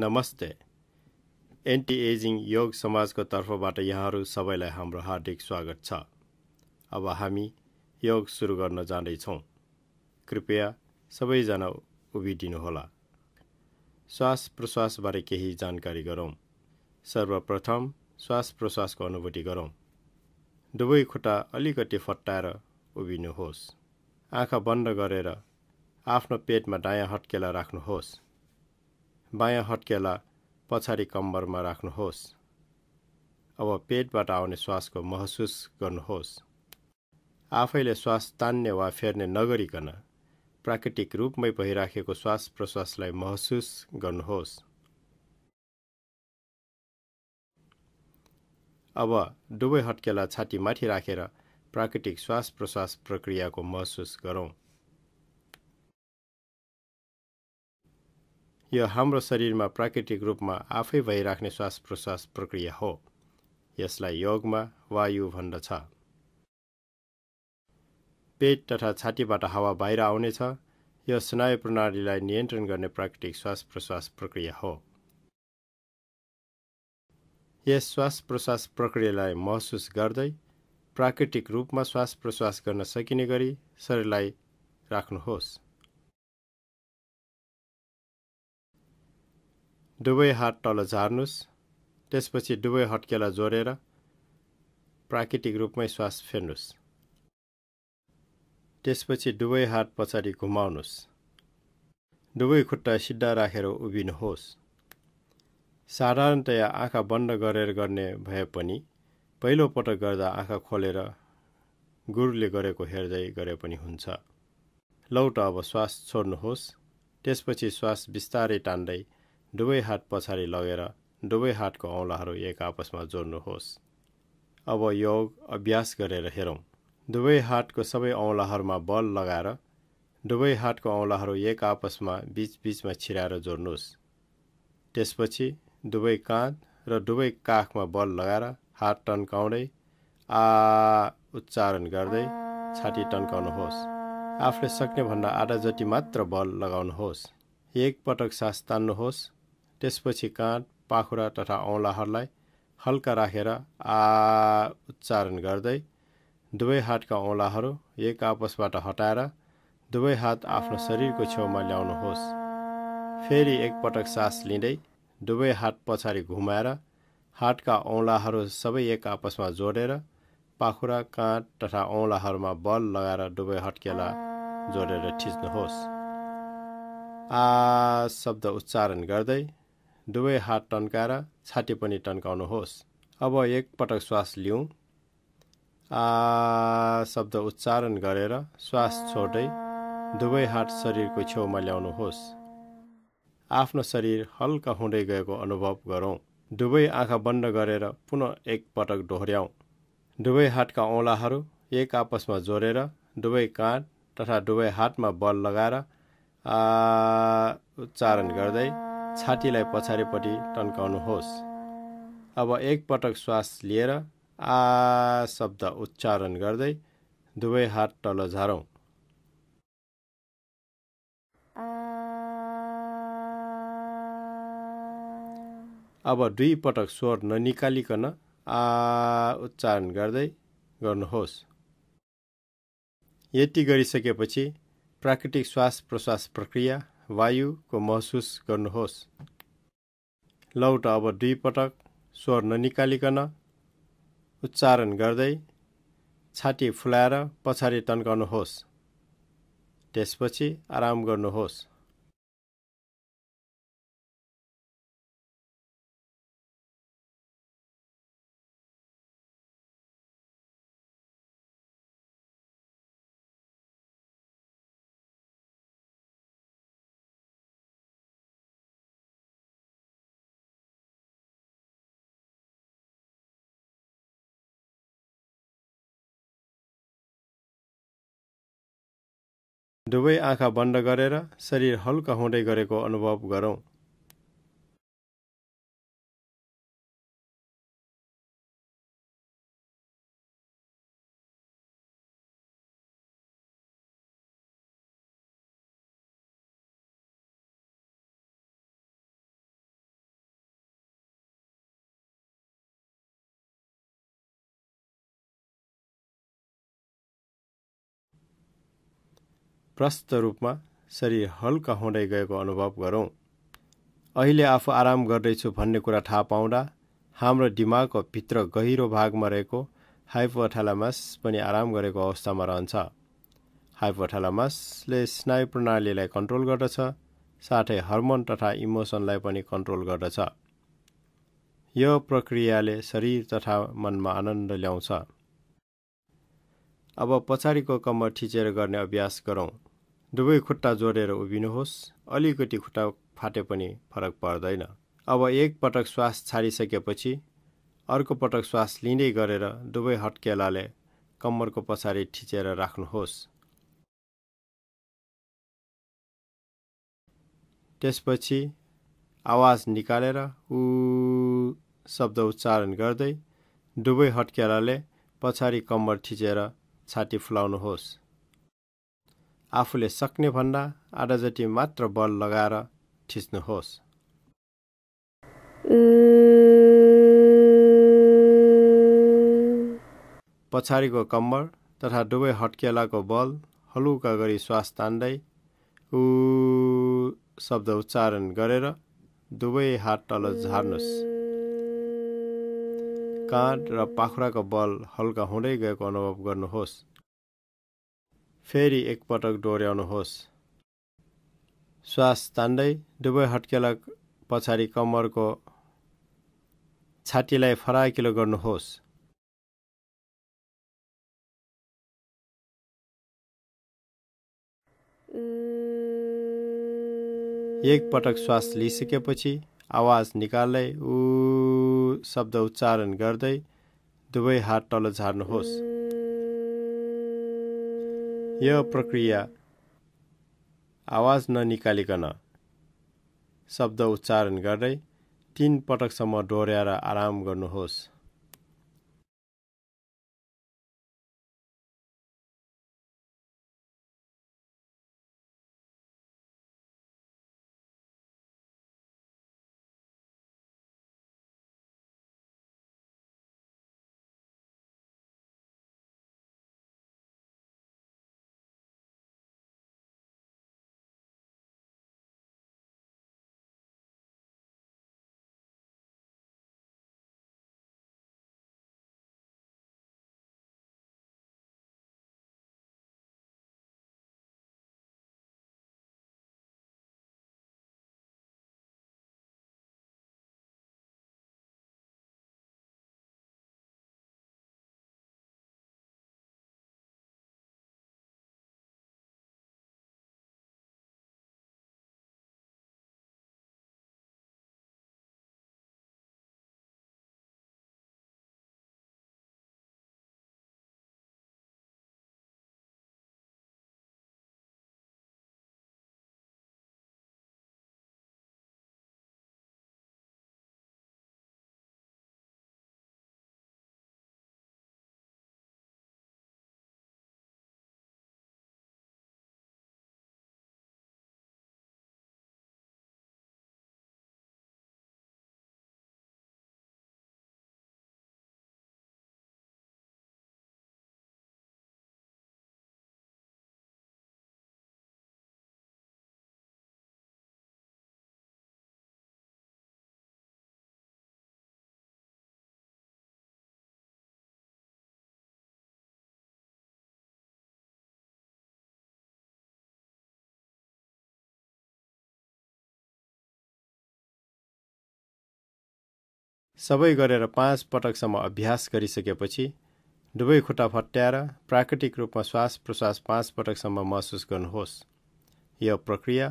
नमस्ते anti aging योग समाजको तर्फबाट यहाँहरू सबैलाई हाम्रो हार्दिक स्वागत छ अब हामी योग सुरु गर्न जाँदैछौँ कृपया सबैजना उभिदिनुहोला श्वास प्रश्वासबारे केही जानकारी गरौँ सर्वप्रथम श्वास प्रश्वासको अनुभूति गरौँ दुवै खुट्टा अलिकति फट्टाएर उभिनुहोस् आँखा बन्द गरेर आफ्नो पेटमा दायाँ हट्केला राख्नुहोस् बायाँ हट्केला पछाडि कम्बरमा राख्नुहोस् अब पेटबाट आउने श्वासको महसुस गर्नुहोस् आफैले श्वास तान्ने वा फेर्ने नगरिकन प्राकृतिक रूपमै भइराखेको श्वास प्रश्वासलाई महसुस गर्नुहोस् अब दुवै हट्केला छातीमाथि राखेर प्राकृतिक श्वास प्रश्वास प्रक्रियाको महसुस गरौँ यो हाम्रो शरीरमा प्राकृतिक रूपमा आफै भइराख्ने श्वास प्रश्वास प्रक्रिया हो यसलाई योगमा वायु भन्दछ पेट तथा छातीबाट हावा बाहिर आउनेछ यो स्नायु प्रणालीलाई नियन्त्रण गर्ने प्राकृतिक श्वास प्रश्वास प्रक्रिया हो यस श्वास प्रश्वास प्रक्रियालाई महसुस गर्दै प्राकृतिक रूपमा श्वास प्रश्वास गर्न सकिने गरी शरीरलाई राख्नुहोस् दुवै हात तल झार्नुहोस् त्यसपछि दुवै हट्केला जोडेर प्राकृतिक रूपमै श्वास फेर्नुहोस् त्यसपछि दुवै हात पछाडि घुमाउनुहोस् दुवै खुट्टा सिद्धा राखेर उभिनुहोस् साधारणतया आँखा बन्द गरेर गर्ने भए पनि पहिलोपटक गर्दा आँखा खोलेर गुरुले गरेको हेर्दै गरे पनि हुन्छ लौट अब श्वास छोड्नुहोस् त्यसपछि श्वास बिस्तारै टान्दै दुवै हात पछाडि लगेर दुवै हातको औँलाहरू एक आपसमा जोड्नुहोस् अब योग अभ्यास गरेर हेरौँ दुवै हातको सबै औँलाहरूमा बल लगाएर दुवै हातको औँलाहरू एक आपसमा बिचबिचमा छिराएर जोड्नुहोस् त्यसपछि दुवै काँध र दुवै काखमा बल लगाएर हात टन्काउँदै आ उच्चारण गर्दै छाती टन्काउनुहोस् आफूले सक्ने भन्दा आधा जति मात्र बल लगाउनुहोस् एकपटक सास तान्नुहोस् त्यसपछि कान पाखुरा तथा औँलाहरूलाई हल्का राखेर आ उच्चारण गर्दै दुवै हातका औँलाहरू एक आपसबाट हटाएर दुवै हात आफ्नो शरीरको छेउमा ल्याउनुहोस् फेरि एकपटक सास लिँदै दुवै हात पछाडि घुमाएर हातका औँलाहरू सबै एक आपसमा जोडेर पाखुरा काँध तथा औँलाहरूमा बल लगाएर दुवै हट्केला जोडेर थिच्नुहोस् आ शब्द उच्चारण गर्दै दुवै हात टन्काएर छाती पनि टन्काउनुहोस् अब एकपटक श्वास लिउँ आ शब्द उच्चारण गरेर श्वास छोड्दै दुवै हात शरीरको छेउमा ल्याउनुहोस् आफ्नो शरीर हल्का हुँदै गएको अनुभव गरौँ दुवै आँखा बन्द गरेर पुनः एकपटक डोहोऱ्याउँ दुवै हातका औँलाहरू एक आपसमा जोडेर दुवै काँध तथा दुवै हातमा बल लगाएर आ उच्चारण गर्दै छातीलाई पछाडिपट्टि टन्काउनुहोस् अब एकपटक श्वास लिएर आ शब्द उच्चारण गर्दै दुवै हात तल झारौँ अब दुई पटक स्वर ननिकालिकन आ उच्चारण गर्दै गर्नुहोस् यति गरिसकेपछि प्राकृतिक श्वास प्रश्वास प्रक्रिया वायुको महसुस गर्नुहोस् लौट अब दुई पटक स्वर ननिकालिकन उच्चारण गर्दै छाती फुलाएर पछाडि तन्काउनुहोस् त्यसपछि आराम गर्नुहोस् दुवै आँखा बन्द गरेर शरीर हल्का हुँदै गरेको अनुभव गरौँ प्रस्त रूपमा शरीर हल्का हुँदै गएको अनुभव गरौँ अहिले आफू आराम गर्दैछु भन्ने कुरा थाहा पाउँदा हाम्रो दिमागको भित्र गहिरो भागमा रहेको हाइपोथालामस पनि आराम गरेको अवस्थामा रहन्छ हाइपोथालामसले स्नायु प्रणालीलाई कन्ट्रोल गर्दछ साथै हर्मोन तथा इमोसनलाई पनि कन्ट्रोल गर्दछ यो प्रक्रियाले शरीर तथा मनमा आनन्द ल्याउँछ अब पछाडिको कम्मर थिचेर गर्ने अभ्यास गरौँ दुवै खुट्टा जोडेर उभिनुहोस् अलिकति खुट्टा फाटे पनि फरक पर्दैन अब एक पटक श्वास छाडिसकेपछि अर्को पटक श्वास लिँदै गरेर दुवै हटकेलाले कम्मरको पछाडि ठिचेर राख्नुहोस् त्यसपछि आवाज निकालेर उ शब्द उच्चारण गर्दै दुवै हटकेलाले पछाडि कम्मर थिचेर छाती फुलाउनुहोस् आफूले सक्ने भन्दा आधाजटी मात्र बल लगाएर थिच्नुहोस् पछाडिको कम्बर तथा दुवै हट्केलाको बल हलुका गरी श्वास तान्दै उ शब्द उच्चारण गरेर दुवै हात तल झार्नुहोस् काँध र पाखुराको बल हल्का हुँदै गएको अनुभव गर्नुहोस् फेरि एकपटक डोर्याउनुहोस् श्वास तान्दै दुवै हट्केला पछाडि कम्मरको छातीलाई फराकिलो गर्नुहोस् एकपटक श्वास लिइसकेपछि आवाज निकाल्दै ऊ शब्द उच्चारण गर्दै दुवै हात तल झार्नुहोस् यो प्रक्रिया आवाज ननिकालिकन शब्द उच्चारण गर्दै तिन पटकसम्म डोर्याएर आराम गर्नुहोस् सबै गरेर पाँच पटकसम्म अभ्यास गरिसकेपछि दुवै खुट्टा फट्याएर प्राकृतिक रूपमा श्वास प्रश्वास पाँच पटकसम्म महसुस गर्नुहोस् यो प्रक्रिया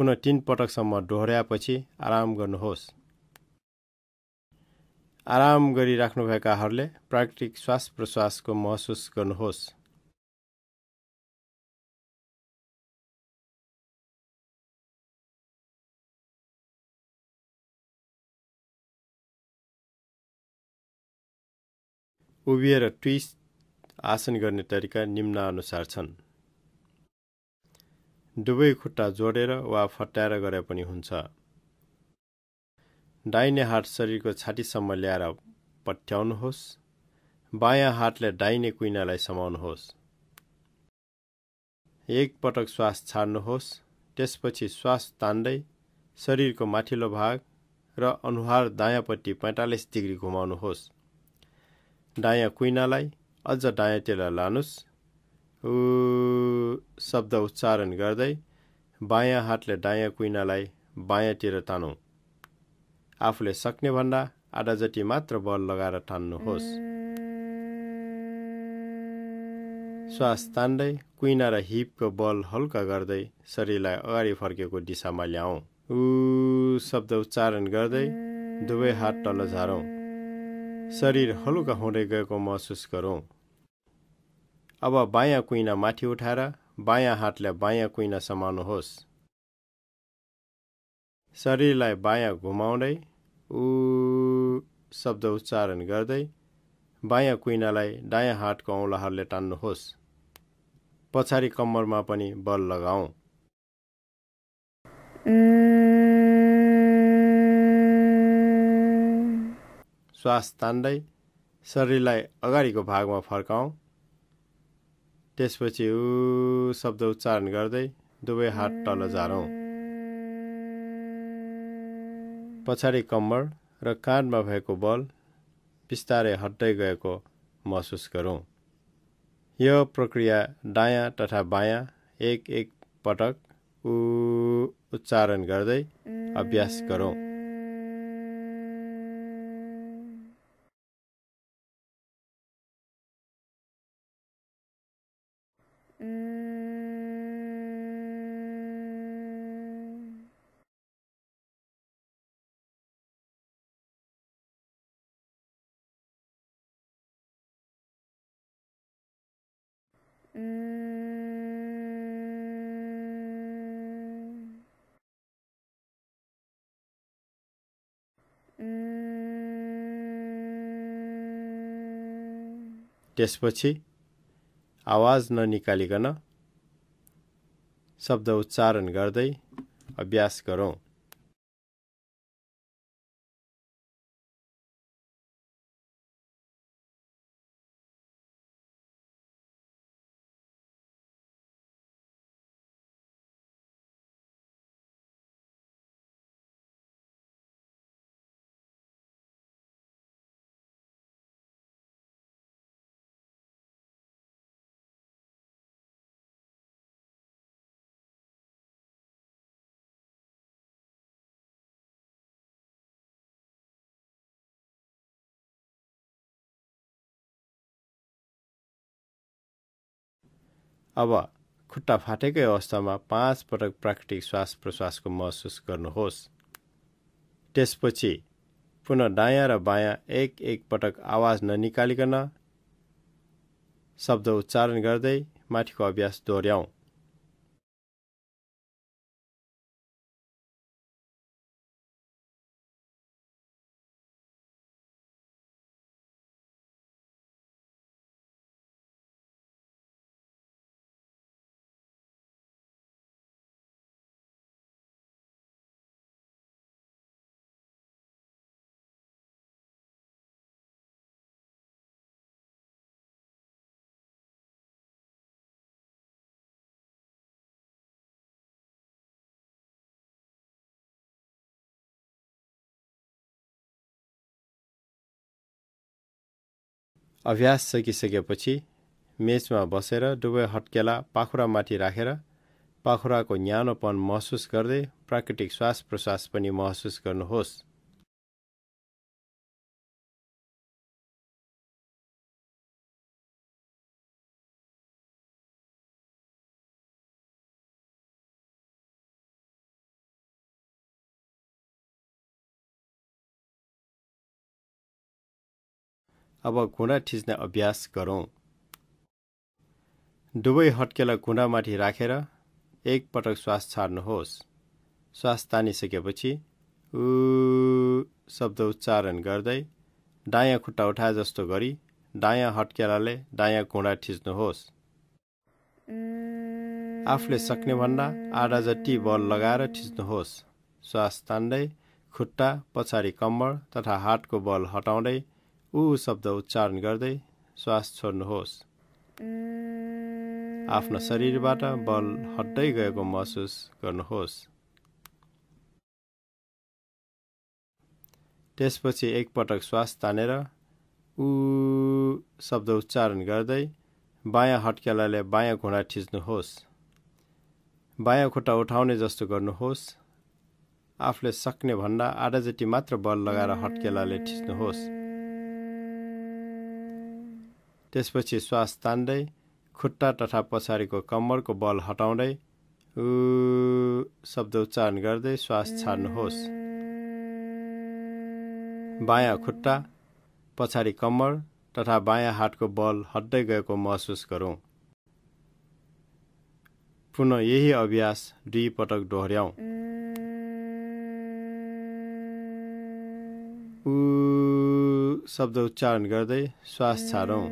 पुनः तिन पटकसम्म दोहोऱ्याएपछि आराम गर्नुहोस् आराम गरिराख्नुभएकाहरूले प्राकृतिक श्वास प्रश्वासको महसुस गर्नुहोस् उभिएर ट्विस आसन गर्ने तरिका निम्नानुसार छन् दुवै खुट्टा जोडेर वा फट्याएर गरे पनि हुन्छ डाइने हात शरीरको छातीसम्म ल्याएर पट्याउनुहोस् बायाँ हातले डाइने कुइनालाई समाउनुहोस् एकपटक श्वास छाड्नुहोस् त्यसपछि श्वास तान्दै शरीरको माथिल्लो भाग र अनुहार दायाँपट्टि पैँतालिस डिग्री घुमाउनुहोस् डायाँ कुइनालाई अझ डायाँतिर लानुस् ऊ शब्द उच्चारण गर्दै बायाँ हातले डायाँ कुइनालाई बायाँतिर तानु आफूले सक्ने भन्दा जति मात्र बल लगाएर तान्नुहोस् श्वास तान्दै कुइना र हिपको बल हल्का गर्दै शरीरलाई अगाडि फर्केको दिशामा ल्याऊ ऊ शब्द उच्चारण गर्दै दुवै हात तल झारौँ शरीर हलुका हुँदै गएको महसुस गरौँ अब बायाँ कुइना माथि उठाएर बायाँ हातले बायाँ कुइना समाउनुहोस् शरीरलाई बायाँ घुमाउँदै ऊ शब्द उच्चारण गर्दै बायाँ कुइनालाई दायाँ हातको औँलाहरूले तान्नुहोस् पछाडि कम्मरमा पनि बल लगाऊ श्वास तान्दै शरीरलाई अगाडिको भागमा फर्काउँ त्यसपछि उ शब्द उच्चारण गर्दै दुवै हात तल झारौँ पछाडि कम्मर र काँधमा भएको बल बिस्तारै हट्दै गएको महसुस गरौँ यो प्रक्रिया दायाँ तथा बायाँ एक एक पटक ऊ उच्चारण गर्दै अभ्यास गरौँ त्यसपछि आवाज ननिकालिकन शब्द उच्चारण गर्दै अभ्यास गरौँ अब खुट्टा फाटेकै अवस्थामा पाँच पटक प्राकृतिक श्वास प्रश्वासको महसुस गर्नुहोस् त्यसपछि पुनः दायाँ र बायाँ एक एक पटक आवाज ननिकालिकन शब्द उच्चारण गर्दै माथिको अभ्यास दोहोऱ्याउँ अभ्यास सकिसकेपछि मेचमा बसेर दुवै हट्केला पाखुरामाथि राखेर पाखुराको न्यानोपन महसुस गर्दै प्राकृतिक श्वास प्रश्वास पनि महसुस गर्नुहोस् अब घुँडा ठिच्ने अभ्यास गरौँ दुवै हट्केलाई घुँडामाथि राखेर रा, एकपटक श्वास छाड्नुहोस् श्वास तानिसकेपछि उ शब्द उच्चारण गर्दै दायाँ खुट्टा उठाए जस्तो गरी दायाँ हट्केलाले दायाँ घुँडा ठिच्नुहोस् आफूले सक्ने भन्दा आधा जति बल लगाएर ठिच्नुहोस् श्वास तान्दै खुट्टा पछाडि कम्मर तथा हातको बल हटाउँदै ऊ शब्द उच्चारण गर्दै श्वास छोड्नुहोस् आफ्नो शरीरबाट बल हट्दै गएको महसुस गर्नुहोस् त्यसपछि एकपटक श्वास तानेर ऊ शब्द उच्चारण गर्दै बायाँ हट्केलाले बायाँ घुँडा ठिच्नुहोस् बायाँ खुट्टा उठाउने जस्तो गर्नुहोस् आफूले सक्ने भन्दा जति मात्र बल लगाएर हट्केलाले ठिच्नुहोस् त्यसपछि श्वास तान्दै खुट्टा तथा पछाडिको कम्मरको बल हटाउँदै ऊ शब्द उच्चारण गर्दै श्वास छाड्नुहोस् बायाँ खुट्टा पछाडि कम्मर तथा बायाँ हातको बल हट्दै गएको महसुस गरौँ पुनः यही अभ्यास दुई पटक दोहोऱ्याउँ शब्द उच्चारण गर्दै श्वास छाडौँ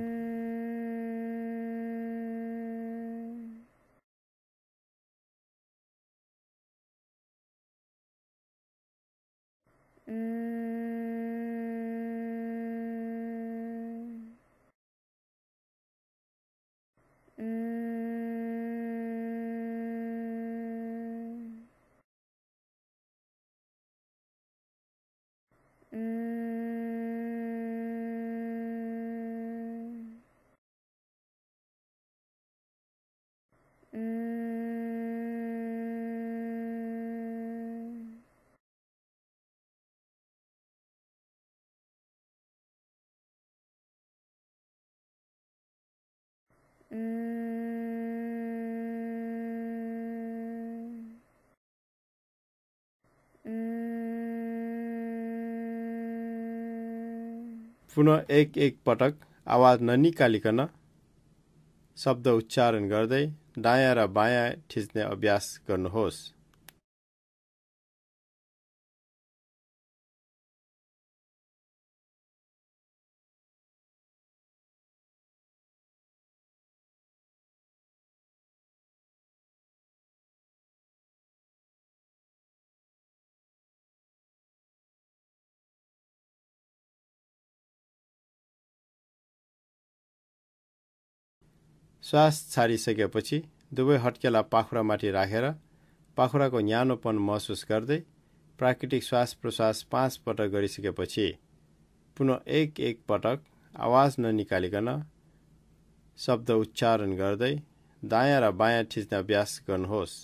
पुनः एक एक पटक आवाज ननिकालिकन शब्द उच्चारण गर्दै दायाँ र बायाँ ठिच्ने अभ्यास गर्नुहोस् श्वास छाडिसकेपछि दुवै हट्केला पाखुरामाथि राखेर पाखुराको न्यानोपन महसुस गर्दै प्राकृतिक श्वास प्रश्वास पाँच पटक गरिसकेपछि पुनः एक एक पटक आवाज ननिकालिकन शब्द उच्चारण गर्दै दायाँ र बायाँ ठिच्न अभ्यास गर्नुहोस्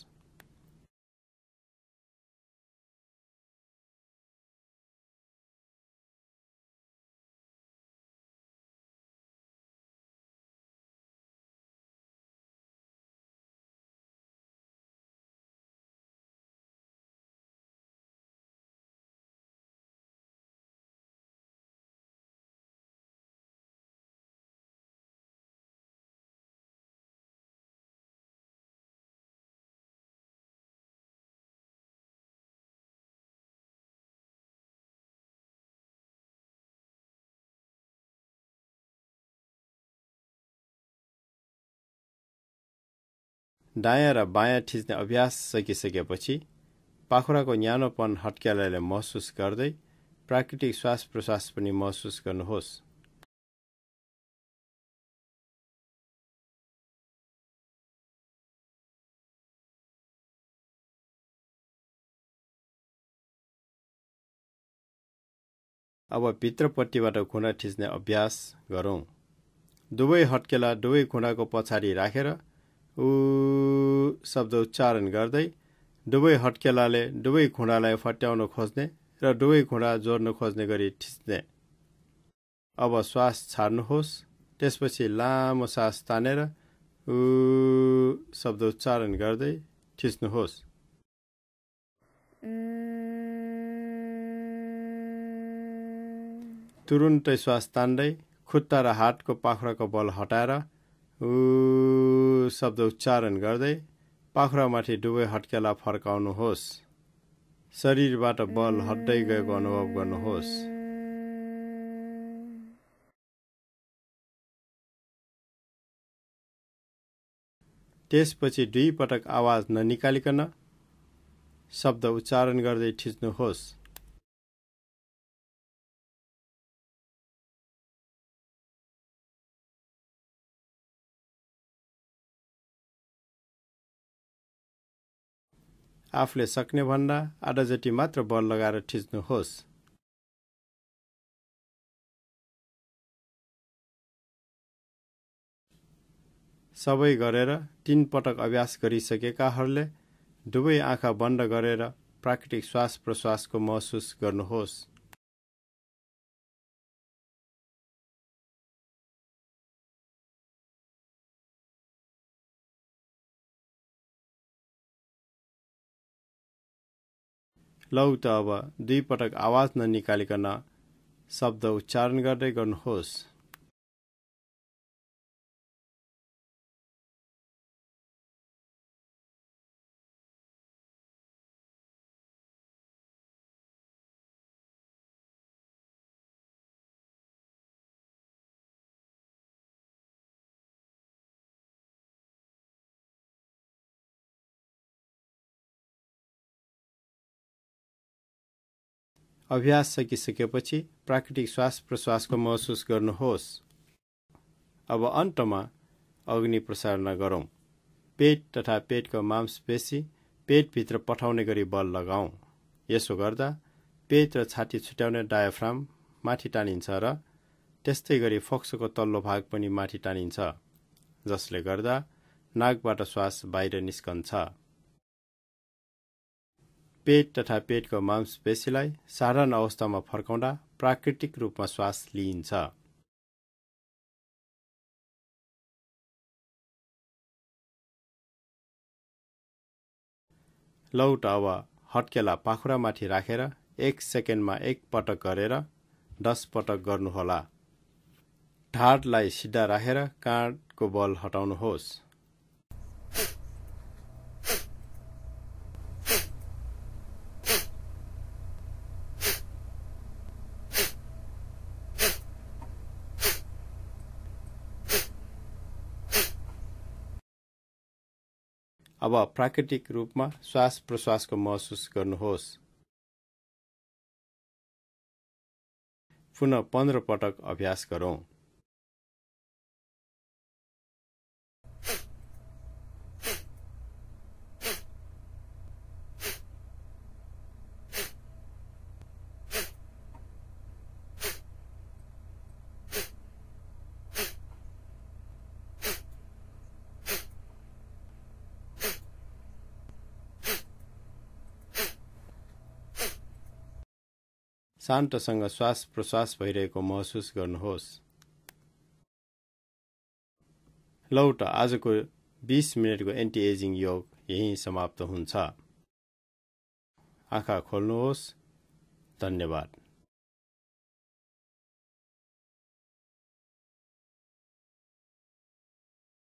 दायाँ र बायाँ थिच्ने अभ्यास सकिसकेपछि पाखुराको न्यानोपन हट्क्यालाई महसुस गर्दै प्राकृतिक श्वास प्रश्वास पनि महसुस गर्नुहोस् अब भित्रपट्टिबाट खुना थिच्ने अभ्यास गरौँ दुवै हट्केला दुवै खुनाको पछाडि राखेर रा, ऊ शब्द उच्चारण गर्दै दुवै हट्केलाले दुवै खुँडालाई फट्याउन खोज्ने र दुवै खुँडा जोड्न खोज्ने गरी ठिच्ने अब श्वास छाड्नुहोस् त्यसपछि लामो सास तानेर ऊ शब्द उच्चारण गर्दै ठिच्नुहोस् तुरुन्तै श्वास तान्दै खुट्टा र हातको पाखुराको बल हटाएर ऊ शब्द उच्चारण गर्दै पाखुरामाथि दुवै हट्केला फर्काउनुहोस् शरीरबाट बल हट्दै गएको अनुभव गर्नुहोस् त्यसपछि दुई पटक आवाज ननिकालिकन शब्द उच्चारण गर्दै थिच्नुहोस् आफूले सक्नेभन्दा जति मात्र बल लगाएर ठिच्नुहोस् सबै गरेर तीन पटक अभ्यास गरिसकेकाहरूले दुवै आँखा बन्द गरेर प्राकृतिक श्वास प्रश्वासको महसुस गर्नुहोस् लौ त अब दुईपटक आवाज ननिकालिकन शब्द उच्चारण गर्दै गर्नुहोस् अभ्यास सकिसकेपछि प्राकृतिक श्वास प्रश्वासको महसुस गर्नुहोस् अब अन्तमा अग्नि प्रसारण गरौँ पेट तथा पेटको मांसपेशी पेटभित्र पठाउने गरी बल लगाऊ यसो गर्दा पेट र छाती छुट्याउने डायफ्राम माथि टानिन्छ र त्यस्तै गरी फोक्सोको तल्लो भाग पनि माथि टानिन्छ जसले गर्दा नाकबाट श्वास बाहिर निस्कन्छ पेट तथा पेटको मांसपेशीलाई साधारण अवस्थामा फर्काउँदा प्राकृतिक रूपमा श्वास लिइन्छ लौट अब हट्केला पाखुरामाथि राखेर रा, एक सेकेन्डमा एक पटक गरेर दस पटक गर्नुहोला ढाडलाई सिधा राखेर काँडको बल हटाउनुहोस् अब प्राकृतिक रूपमा श्वास प्रश्वासको महसुस गर्नुहोस् पुनः पन्ध्र पटक अभ्यास गरौँ शान्तसँग श्वास प्रश्वास भइरहेको महसुस गर्नुहोस् लौट आजको बिस मिनटको एन्टी एजिङ योग यहीँ समाप्त हुन्छ आँखा खोल्नुहोस् धन्यवाद